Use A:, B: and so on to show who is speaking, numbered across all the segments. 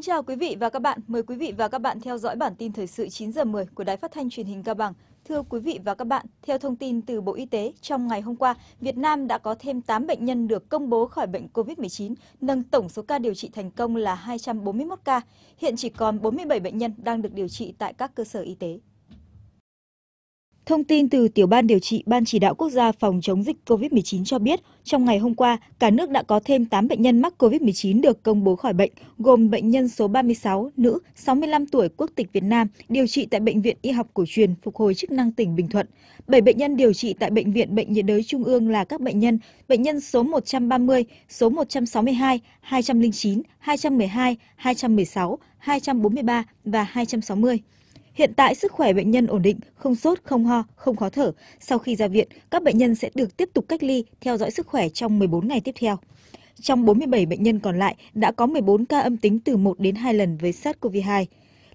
A: Kính chào quý vị và các bạn. Mời quý vị và các bạn theo dõi bản tin thời sự 9 giờ 10 của Đài Phát thanh Truyền hình Cao Bằng. Thưa quý vị và các bạn, theo thông tin từ Bộ Y tế, trong ngày hôm qua, Việt Nam đã có thêm 8 bệnh nhân được công bố khỏi bệnh COVID-19, nâng tổng số ca điều trị thành công là 241 ca. Hiện chỉ còn 47 bệnh nhân đang được điều trị tại các cơ sở y tế. Thông tin từ Tiểu ban điều trị Ban chỉ đạo quốc gia phòng chống dịch COVID-19 cho biết, trong ngày hôm qua, cả nước đã có thêm 8 bệnh nhân mắc COVID-19 được công bố khỏi bệnh, gồm bệnh nhân số 36, nữ, 65 tuổi, quốc tịch Việt Nam, điều trị tại Bệnh viện Y học cổ truyền phục hồi chức năng tỉnh Bình Thuận. 7 bệnh nhân điều trị tại Bệnh viện Bệnh nhiệt đới Trung ương là các bệnh nhân, bệnh nhân số 130, số 162, 209, 212, 216, 243 và 260. Hiện tại sức khỏe bệnh nhân ổn định, không sốt, không ho, không khó thở. Sau khi ra viện, các bệnh nhân sẽ được tiếp tục cách ly, theo dõi sức khỏe trong 14 ngày tiếp theo. Trong 47 bệnh nhân còn lại đã có 14 ca âm tính từ 1 đến 2 lần với SARS-CoV-2.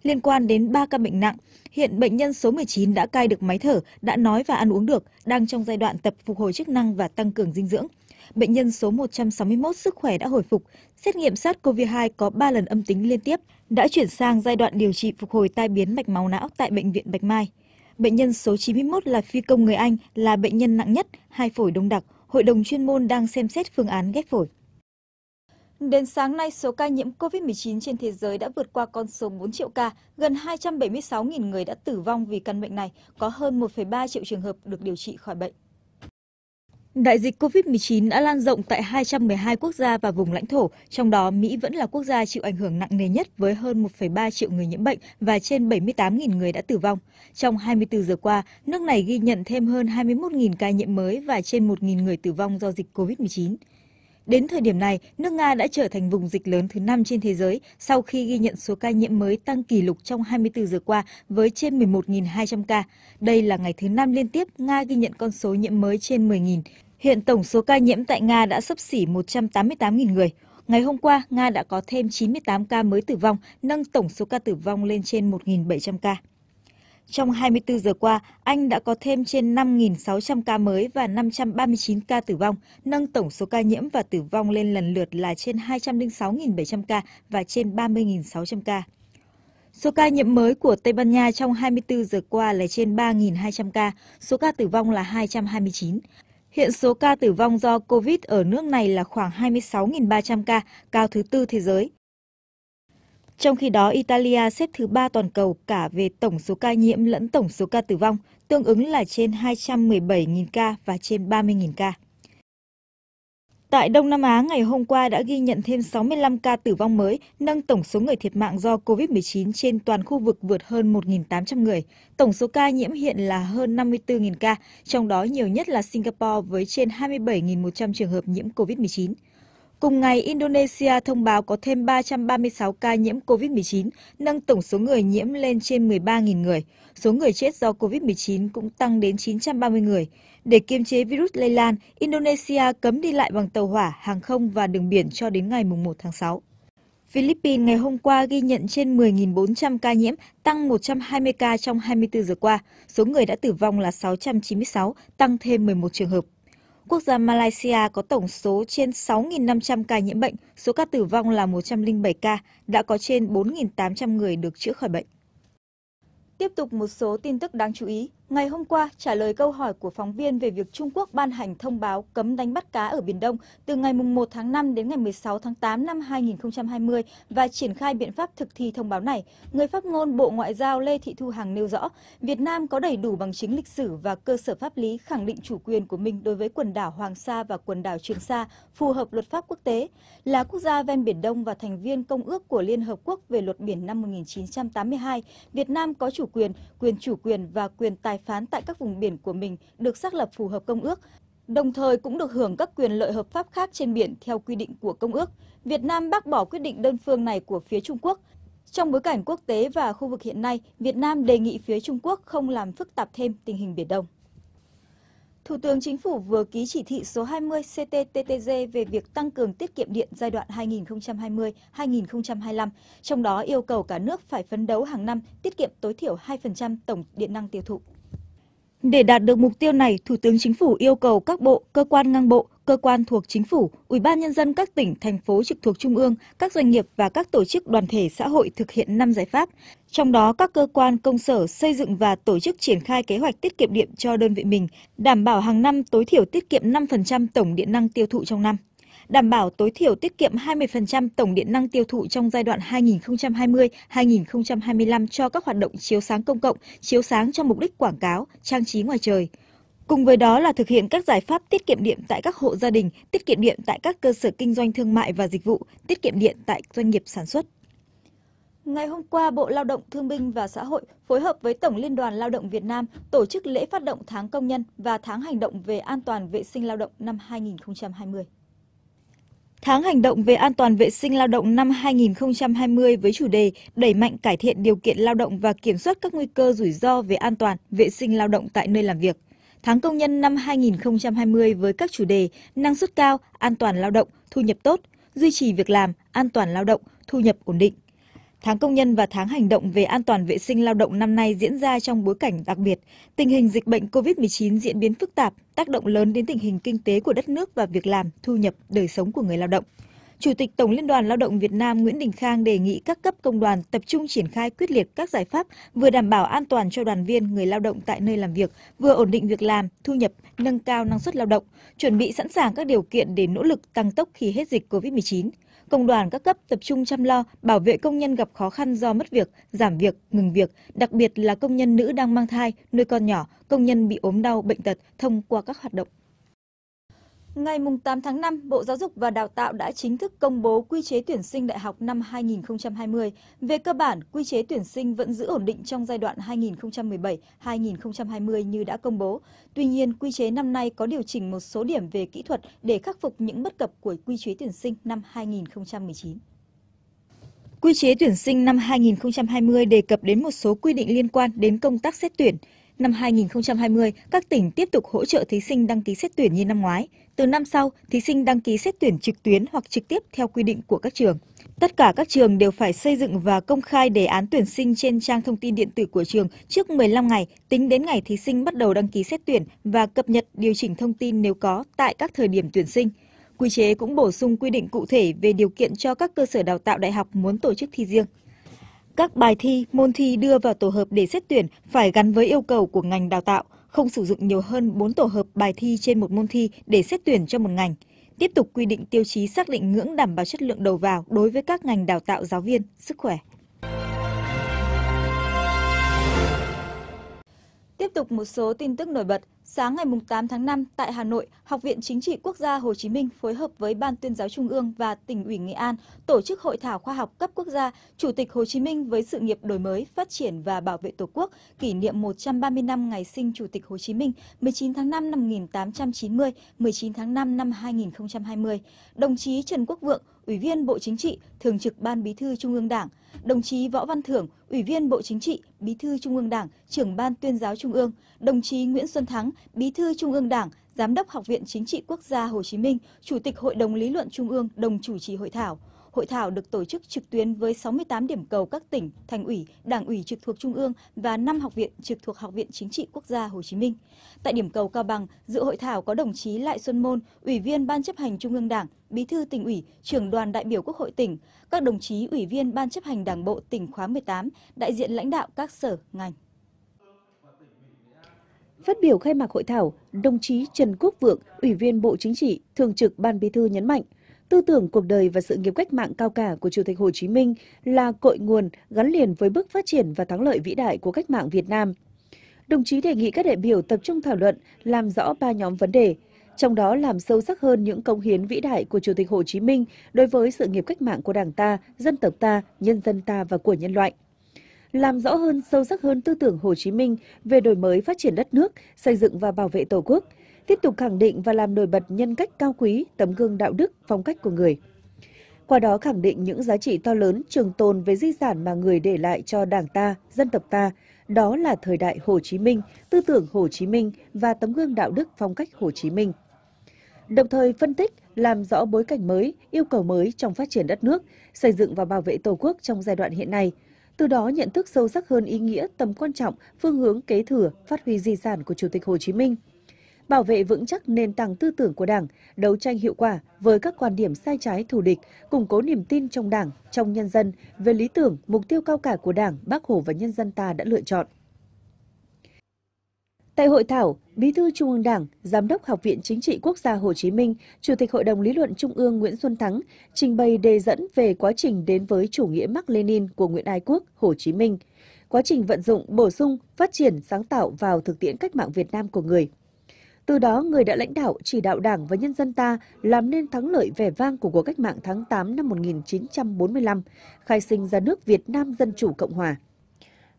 A: Liên quan đến 3 ca bệnh nặng, hiện bệnh nhân số 19 đã cai được máy thở, đã nói và ăn uống được, đang trong giai đoạn tập phục hồi chức năng và tăng cường dinh dưỡng bệnh nhân số 161 sức khỏe đã hồi phục, xét nghiệm SARS-CoV-2 có 3 lần âm tính liên tiếp, đã chuyển sang giai đoạn điều trị phục hồi tai biến mạch máu não tại bệnh viện Bạch Mai. Bệnh nhân số 91 là phi công người Anh, là bệnh nhân nặng nhất, hai phổi đông đặc, hội đồng chuyên môn đang xem xét phương án ghép phổi. Đến sáng nay, số ca nhiễm COVID-19 trên thế giới đã vượt qua con số 4 triệu ca, gần 276.000 người đã tử vong vì căn bệnh này, có hơn 1,3 triệu trường hợp được điều trị khỏi bệnh. Đại dịch COVID-19 đã lan rộng tại 212 quốc gia và vùng lãnh thổ, trong đó Mỹ vẫn là quốc gia chịu ảnh hưởng nặng nề nhất với hơn 1,3 triệu người nhiễm bệnh và trên 78.000 người đã tử vong. Trong 24 giờ qua, nước này ghi nhận thêm hơn 21.000 ca nhiễm mới và trên 1.000 người tử vong do dịch COVID-19. Đến thời điểm này, nước Nga đã trở thành vùng dịch lớn thứ 5 trên thế giới sau khi ghi nhận số ca nhiễm mới tăng kỷ lục trong 24 giờ qua với trên 11.200 ca. Đây là ngày thứ 5 liên tiếp Nga ghi nhận con số nhiễm mới trên 10.000, Hiện tổng số ca nhiễm tại Nga đã sấp xỉ 188.000 người. Ngày hôm qua, Nga đã có thêm 98 ca mới tử vong, nâng tổng số ca tử vong lên trên 1.700 ca. Trong 24 giờ qua, Anh đã có thêm trên 5.600 ca mới và 539 ca tử vong, nâng tổng số ca nhiễm và tử vong lên lần lượt là trên 206.700 ca và trên 30.600 ca. Số ca nhiễm mới của Tây Ban Nha trong 24 giờ qua là trên 3.200 ca, số ca tử vong là 229. Hiện số ca tử vong do COVID ở nước này là khoảng 26.300 ca, cao thứ tư thế giới. Trong khi đó, Italia xếp thứ ba toàn cầu cả về tổng số ca nhiễm lẫn tổng số ca tử vong, tương ứng là trên 217.000 ca và trên 30.000 ca. Tại Đông Nam Á, ngày hôm qua đã ghi nhận thêm 65 ca tử vong mới, nâng tổng số người thiệt mạng do COVID-19 trên toàn khu vực vượt hơn 1.800 người. Tổng số ca nhiễm hiện là hơn 54.000 ca, trong đó nhiều nhất là Singapore với trên 27.100 trường hợp nhiễm COVID-19. Cùng ngày, Indonesia thông báo có thêm 336 ca nhiễm COVID-19, nâng tổng số người nhiễm lên trên 13.000 người. Số người chết do COVID-19 cũng tăng đến 930 người. Để kiềm chế virus lây lan, Indonesia cấm đi lại bằng tàu hỏa, hàng không và đường biển cho đến ngày 1 tháng 6. Philippines ngày hôm qua ghi nhận trên 10.400 ca nhiễm, tăng 120 ca trong 24 giờ qua. Số người đã tử vong là 696, tăng thêm 11 trường hợp. Quốc gia Malaysia có tổng số trên 6.500 ca nhiễm bệnh, số ca tử vong là 107 ca, đã có trên 4.800 người được chữa khỏi bệnh. Tiếp tục một số tin tức đáng chú ý. Ngày hôm qua, trả lời câu hỏi của phóng viên về việc Trung Quốc ban hành thông báo cấm đánh bắt cá ở Biển Đông từ ngày 1 tháng 5 đến ngày 16 tháng 8 năm 2020 và triển khai biện pháp thực thi thông báo này, người phát ngôn Bộ Ngoại giao Lê Thị Thu Hằng nêu rõ, Việt Nam có đầy đủ bằng chứng lịch sử và cơ sở pháp lý khẳng định chủ quyền của mình đối với quần đảo Hoàng Sa và quần đảo Trường Sa phù hợp luật pháp quốc tế, là quốc gia ven Biển Đông và thành viên Công ước của Liên Hợp Quốc về luật biển năm 1982, Việt Nam có chủ quyền, quyền chủ quyền và quyền tài tài phán tại các vùng biển của mình được xác lập phù hợp công ước, đồng thời cũng được hưởng các quyền lợi hợp pháp khác trên biển theo quy định của công ước. Việt Nam bác bỏ quyết định đơn phương này của phía Trung Quốc. Trong bối cảnh quốc tế và khu vực hiện nay, Việt Nam đề nghị phía Trung Quốc không làm phức tạp thêm tình hình Biển Đông. Thủ tướng Chính phủ vừa ký chỉ thị số 20 CTTTG về việc tăng cường tiết kiệm điện giai đoạn 2020-2025, trong đó yêu cầu cả nước phải phấn đấu hàng năm tiết kiệm tối thiểu 2% tổng điện năng tiêu thụ. Để đạt được mục tiêu này, Thủ tướng Chính phủ yêu cầu các bộ, cơ quan ngang bộ, cơ quan thuộc chính phủ, Ủy ban nhân dân các tỉnh, thành phố trực thuộc trung ương, các doanh nghiệp và các tổ chức đoàn thể xã hội thực hiện 5 giải pháp. Trong đó, các cơ quan công sở xây dựng và tổ chức triển khai kế hoạch tiết kiệm điện cho đơn vị mình, đảm bảo hàng năm tối thiểu tiết kiệm 5% tổng điện năng tiêu thụ trong năm đảm bảo tối thiểu tiết kiệm 20% tổng điện năng tiêu thụ trong giai đoạn 2020-2025 cho các hoạt động chiếu sáng công cộng, chiếu sáng cho mục đích quảng cáo, trang trí ngoài trời. Cùng với đó là thực hiện các giải pháp tiết kiệm điện tại các hộ gia đình, tiết kiệm điện tại các cơ sở kinh doanh thương mại và dịch vụ, tiết kiệm điện tại doanh nghiệp sản xuất. Ngày hôm qua, Bộ Lao động Thương binh và Xã hội phối hợp với Tổng Liên đoàn Lao động Việt Nam tổ chức lễ phát động tháng công nhân và tháng hành động về an toàn vệ sinh lao động năm 2020. Tháng hành động về an toàn vệ sinh lao động năm 2020 với chủ đề đẩy mạnh cải thiện điều kiện lao động và kiểm soát các nguy cơ rủi ro về an toàn vệ sinh lao động tại nơi làm việc. Tháng công nhân năm 2020 với các chủ đề năng suất cao, an toàn lao động, thu nhập tốt, duy trì việc làm, an toàn lao động, thu nhập ổn định. Tháng công nhân và tháng hành động về an toàn vệ sinh lao động năm nay diễn ra trong bối cảnh đặc biệt, tình hình dịch bệnh COVID-19 diễn biến phức tạp, tác động lớn đến tình hình kinh tế của đất nước và việc làm, thu nhập, đời sống của người lao động. Chủ tịch Tổng Liên đoàn Lao động Việt Nam Nguyễn Đình Khang đề nghị các cấp công đoàn tập trung triển khai quyết liệt các giải pháp vừa đảm bảo an toàn cho đoàn viên người lao động tại nơi làm việc, vừa ổn định việc làm, thu nhập, nâng cao năng suất lao động, chuẩn bị sẵn sàng các điều kiện để nỗ lực tăng tốc khi hết dịch COVID-19. Công đoàn các cấp tập trung chăm lo, bảo vệ công nhân gặp khó khăn do mất việc, giảm việc, ngừng việc, đặc biệt là công nhân nữ đang mang thai, nuôi con nhỏ, công nhân bị ốm đau, bệnh tật thông qua các hoạt động Ngày 8 tháng 5, Bộ Giáo dục và Đào tạo đã chính thức công bố quy chế tuyển sinh đại học năm 2020. Về cơ bản, quy chế tuyển sinh vẫn giữ ổn định trong giai đoạn 2017-2020 như đã công bố. Tuy nhiên, quy chế năm nay có điều chỉnh một số điểm về kỹ thuật để khắc phục những bất cập của quy chế tuyển sinh năm 2019. Quy chế tuyển sinh năm 2020 đề cập đến một số quy định liên quan đến công tác xét tuyển. Năm 2020, các tỉnh tiếp tục hỗ trợ thí sinh đăng ký xét tuyển như năm ngoái. Từ năm sau, thí sinh đăng ký xét tuyển trực tuyến hoặc trực tiếp theo quy định của các trường. Tất cả các trường đều phải xây dựng và công khai đề án tuyển sinh trên trang thông tin điện tử của trường trước 15 ngày tính đến ngày thí sinh bắt đầu đăng ký xét tuyển và cập nhật điều chỉnh thông tin nếu có tại các thời điểm tuyển sinh. Quy chế cũng bổ sung quy định cụ thể về điều kiện cho các cơ sở đào tạo đại học muốn tổ chức thi riêng. Các bài thi, môn thi đưa vào tổ hợp để xét tuyển phải gắn với yêu cầu của ngành đào tạo, không sử dụng nhiều hơn 4 tổ hợp bài thi trên một môn thi để xét tuyển cho một ngành. Tiếp tục quy định tiêu chí xác định ngưỡng đảm bảo chất lượng đầu vào đối với các ngành đào tạo giáo viên, sức khỏe. Tiếp tục một số tin tức nổi bật. Sáng ngày 8 tháng 5 tại Hà Nội, Học viện Chính trị Quốc gia Hồ Chí Minh phối hợp với Ban tuyên giáo Trung ương và tỉnh ủy Nghệ An tổ chức hội thảo khoa học cấp quốc gia Chủ tịch Hồ Chí Minh với sự nghiệp đổi mới, phát triển và bảo vệ Tổ quốc kỷ niệm 130 năm ngày sinh Chủ tịch Hồ Chí Minh 19 tháng 5 năm 1890, 19 tháng 5 năm 2020. Đồng chí Trần Quốc Vượng, Ủy viên Bộ Chính trị, Thường trực Ban Bí thư Trung ương Đảng, đồng chí Võ Văn Thưởng, Ủy viên Bộ Chính trị, Bí thư Trung ương Đảng, trưởng Ban Tuyên giáo Trung ương, đồng chí Nguyễn Xuân Thắng, Bí thư Trung ương Đảng, Giám đốc Học viện Chính trị Quốc gia Hồ Chí Minh, Chủ tịch Hội đồng Lý luận Trung ương đồng chủ trì hội thảo. Hội thảo được tổ chức trực tuyến với 68 điểm cầu các tỉnh, thành ủy, đảng ủy trực thuộc Trung ương và 5 học viện trực thuộc Học viện Chính trị Quốc gia Hồ Chí Minh. Tại điểm cầu Cao Bằng, dự hội thảo có đồng chí Lại Xuân Môn, Ủy viên Ban chấp hành Trung ương Đảng, Bí thư tỉnh ủy, trưởng đoàn đại biểu Quốc hội tỉnh, các đồng chí Ủy viên Ban chấp hành Đảng bộ tỉnh khóa 18, đại diện lãnh đạo các sở, ngành.
B: Phát biểu khai mạc hội thảo, đồng chí Trần Quốc Vượng, Ủy viên Bộ Chính trị, Thường trực Ban Bí thư nhấn mạnh, Tư tưởng cuộc đời và sự nghiệp cách mạng cao cả của Chủ tịch Hồ Chí Minh là cội nguồn gắn liền với bước phát triển và thắng lợi vĩ đại của cách mạng Việt Nam. Đồng chí đề nghị các đại biểu tập trung thảo luận, làm rõ ba nhóm vấn đề, trong đó làm sâu sắc hơn những công hiến vĩ đại của Chủ tịch Hồ Chí Minh đối với sự nghiệp cách mạng của Đảng ta, dân tộc ta, nhân dân ta và của nhân loại làm rõ hơn sâu sắc hơn tư tưởng Hồ Chí Minh về đổi mới phát triển đất nước, xây dựng và bảo vệ Tổ quốc, tiếp tục khẳng định và làm nổi bật nhân cách cao quý, tấm gương đạo đức, phong cách của người. Qua đó khẳng định những giá trị to lớn trường tồn về di sản mà người để lại cho Đảng ta, dân tộc ta, đó là thời đại Hồ Chí Minh, tư tưởng Hồ Chí Minh và tấm gương đạo đức phong cách Hồ Chí Minh. Đồng thời phân tích, làm rõ bối cảnh mới, yêu cầu mới trong phát triển đất nước, xây dựng và bảo vệ Tổ quốc trong giai đoạn hiện nay – từ đó nhận thức sâu sắc hơn ý nghĩa, tầm quan trọng, phương hướng kế thừa, phát huy di sản của Chủ tịch Hồ Chí Minh bảo vệ vững chắc nền tảng tư tưởng của Đảng, đấu tranh hiệu quả với các quan điểm sai trái thù địch, củng cố niềm tin trong Đảng, trong nhân dân về lý tưởng, mục tiêu cao cả của Đảng, Bác Hồ và nhân dân ta đã lựa chọn. Tại hội thảo, Bí thư Trung ương Đảng, Giám đốc Học viện Chính trị Quốc gia Hồ Chí Minh, Chủ tịch Hội đồng lý luận Trung ương Nguyễn Xuân Thắng trình bày đề dẫn về quá trình đến với chủ nghĩa mark lenin của Nguyễn Ái Quốc, Hồ Chí Minh, quá trình vận dụng, bổ sung, phát triển sáng tạo vào thực tiễn cách mạng Việt Nam của người. Từ đó, người đã lãnh đạo, chỉ đạo Đảng và nhân dân ta làm nên thắng lợi vẻ vang của cuộc cách mạng tháng 8 năm 1945, khai sinh ra nước Việt Nam Dân Chủ Cộng Hòa.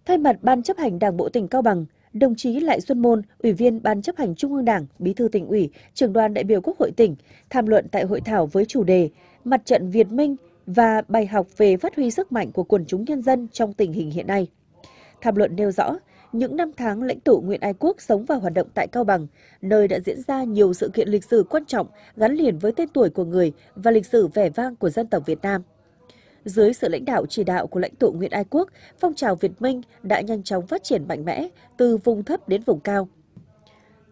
B: Thay mặt Ban chấp hành Đảng Bộ tỉnh Cao Bằng, đồng chí Lại Xuân Môn, Ủy viên Ban chấp hành Trung ương Đảng, Bí thư tỉnh ủy, trưởng đoàn đại biểu Quốc hội tỉnh, tham luận tại hội thảo với chủ đề Mặt trận Việt Minh và bài học về phát huy sức mạnh của quần chúng nhân dân trong tình hình hiện nay. Tham luận nêu rõ, những năm tháng lãnh tụ Nguyễn Ái Quốc sống và hoạt động tại Cao Bằng, nơi đã diễn ra nhiều sự kiện lịch sử quan trọng gắn liền với tên tuổi của người và lịch sử vẻ vang của dân tộc Việt Nam – dưới sự lãnh đạo chỉ đạo của lãnh tụ Nguyễn Ái Quốc, phong trào Việt Minh đã nhanh chóng phát triển mạnh mẽ từ vùng thấp đến vùng cao.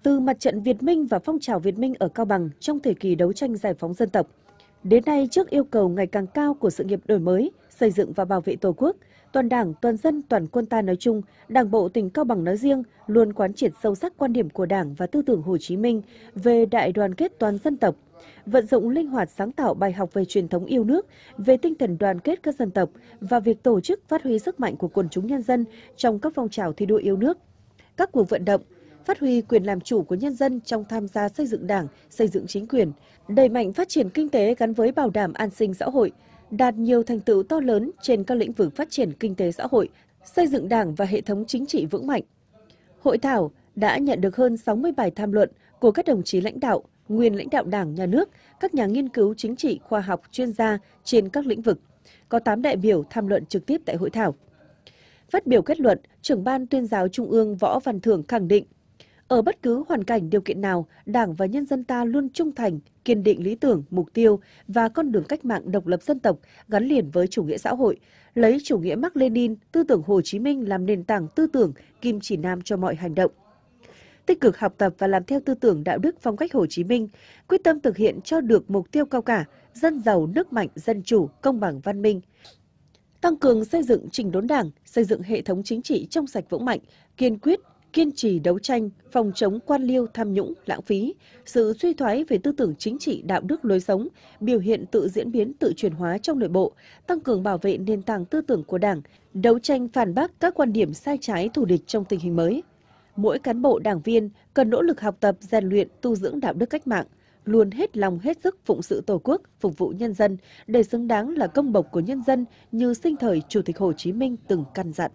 B: Từ mặt trận Việt Minh và phong trào Việt Minh ở Cao Bằng trong thời kỳ đấu tranh giải phóng dân tộc, Đến nay, trước yêu cầu ngày càng cao của sự nghiệp đổi mới, xây dựng và bảo vệ Tổ quốc, toàn đảng, toàn dân, toàn quân ta nói chung, đảng bộ tỉnh Cao Bằng nói riêng luôn quán triệt sâu sắc quan điểm của đảng và tư tưởng Hồ Chí Minh về đại đoàn kết toàn dân tộc, vận dụng linh hoạt sáng tạo bài học về truyền thống yêu nước, về tinh thần đoàn kết các dân tộc và việc tổ chức phát huy sức mạnh của quần chúng nhân dân trong các phong trào thi đua yêu nước. Các cuộc vận động, phát huy quyền làm chủ của nhân dân trong tham gia xây dựng đảng, xây dựng chính quyền, đẩy mạnh phát triển kinh tế gắn với bảo đảm an sinh xã hội, đạt nhiều thành tựu to lớn trên các lĩnh vực phát triển kinh tế xã hội, xây dựng đảng và hệ thống chính trị vững mạnh. Hội thảo đã nhận được hơn 60 bài tham luận của các đồng chí lãnh đạo, nguyên lãnh đạo đảng, nhà nước, các nhà nghiên cứu chính trị, khoa học, chuyên gia trên các lĩnh vực. Có 8 đại biểu tham luận trực tiếp tại hội thảo. Phát biểu kết luận, trưởng ban tuyên giáo Trung ương Võ Văn Thưởng khẳng định, ở bất cứ hoàn cảnh điều kiện nào, Đảng và nhân dân ta luôn trung thành, kiên định lý tưởng, mục tiêu và con đường cách mạng độc lập dân tộc gắn liền với chủ nghĩa xã hội, lấy chủ nghĩa Mác Lênin, tư tưởng Hồ Chí Minh làm nền tảng tư tưởng, kim chỉ nam cho mọi hành động. Tích cực học tập và làm theo tư tưởng đạo đức phong cách Hồ Chí Minh, quyết tâm thực hiện cho được mục tiêu cao cả, dân giàu, nước mạnh, dân chủ, công bằng, văn minh, tăng cường xây dựng trình đốn đảng, xây dựng hệ thống chính trị trong sạch vững mạnh, kiên quyết kiên trì đấu tranh phòng chống quan liêu tham nhũng lãng phí sự suy thoái về tư tưởng chính trị đạo đức lối sống biểu hiện tự diễn biến tự chuyển hóa trong nội bộ tăng cường bảo vệ nền tảng tư tưởng của đảng đấu tranh phản bác các quan điểm sai trái thù địch trong tình hình mới mỗi cán bộ đảng viên cần nỗ lực học tập rèn luyện tu dưỡng đạo đức cách mạng luôn hết lòng hết sức phụng sự tổ quốc phục vụ nhân dân để xứng đáng là công bộc của nhân dân như sinh thời chủ tịch hồ chí minh từng căn dặn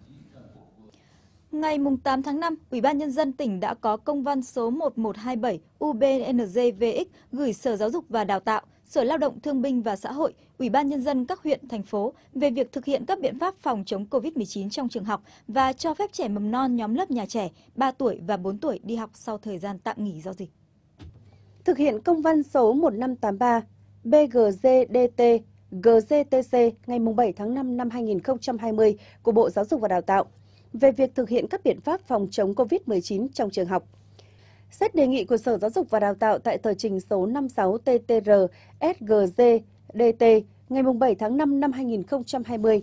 A: Ngày 8 tháng 5, Ủy ban Nhân dân tỉnh đã có công văn số 1127 UBNGVX gửi Sở Giáo dục và Đào tạo, Sở Lao động Thương binh và Xã hội, Ủy ban Nhân dân các huyện, thành phố về việc thực hiện các biện pháp phòng chống COVID-19 trong trường học và cho phép trẻ mầm non nhóm lớp nhà trẻ 3 tuổi và 4 tuổi đi học sau thời gian tạm nghỉ do dịch.
B: Thực hiện công văn số 1583 BGZDT GZTC ngày 7 tháng 5 năm 2020 của Bộ Giáo dục và Đào tạo về việc thực hiện các biện pháp phòng chống COVID-19 trong trường học. Xét đề nghị của Sở Giáo dục và Đào tạo tại tờ trình số 56 TTR SGZ DT ngày 7 tháng 5 năm 2020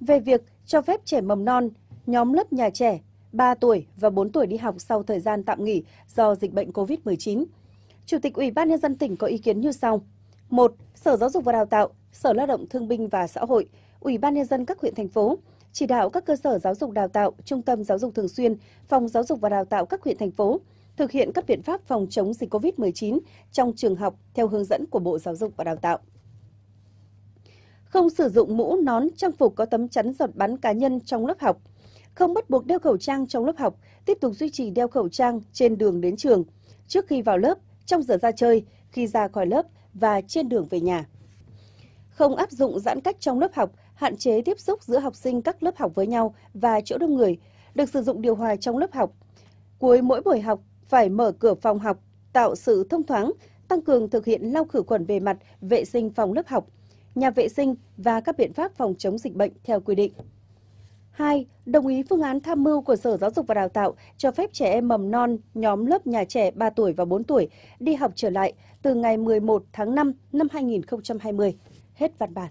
B: về việc cho phép trẻ mầm non, nhóm lớp nhà trẻ 3 tuổi và 4 tuổi đi học sau thời gian tạm nghỉ do dịch bệnh COVID-19. Chủ tịch Ủy ban Nhân dân tỉnh có ý kiến như sau. 1. Sở Giáo dục và Đào tạo, Sở Lao động Thương binh và Xã hội, Ủy ban Nhân dân các huyện thành phố chỉ đạo các cơ sở giáo dục đào tạo, trung tâm giáo dục thường xuyên, phòng giáo dục và đào tạo các huyện thành phố thực hiện các biện pháp phòng chống dịch COVID-19 trong trường học theo hướng dẫn của Bộ Giáo dục và Đào tạo. Không sử dụng mũ, nón, trang phục có tấm chắn giọt bắn cá nhân trong lớp học. Không bắt buộc đeo khẩu trang trong lớp học, tiếp tục duy trì đeo khẩu trang trên đường đến trường, trước khi vào lớp, trong giờ ra chơi, khi ra khỏi lớp và trên đường về nhà. Không áp dụng giãn cách trong lớp học hạn chế tiếp xúc giữa học sinh các lớp học với nhau và chỗ đông người, được sử dụng điều hòa trong lớp học. Cuối mỗi buổi học phải mở cửa phòng học, tạo sự thông thoáng, tăng cường thực hiện lau khử khuẩn bề mặt, vệ sinh phòng lớp học, nhà vệ sinh và các biện pháp phòng chống dịch bệnh theo quy định. 2. Đồng ý phương án tham mưu của Sở Giáo dục và Đào tạo cho phép trẻ em mầm non nhóm lớp nhà trẻ 3 tuổi và 4 tuổi đi học trở lại từ ngày 11 tháng 5 năm 2020. Hết văn bản.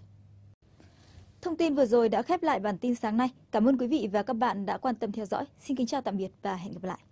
A: Thông tin vừa rồi đã khép lại bản tin sáng nay. Cảm ơn quý vị và các bạn đã quan tâm theo dõi. Xin kính chào tạm biệt và hẹn gặp lại.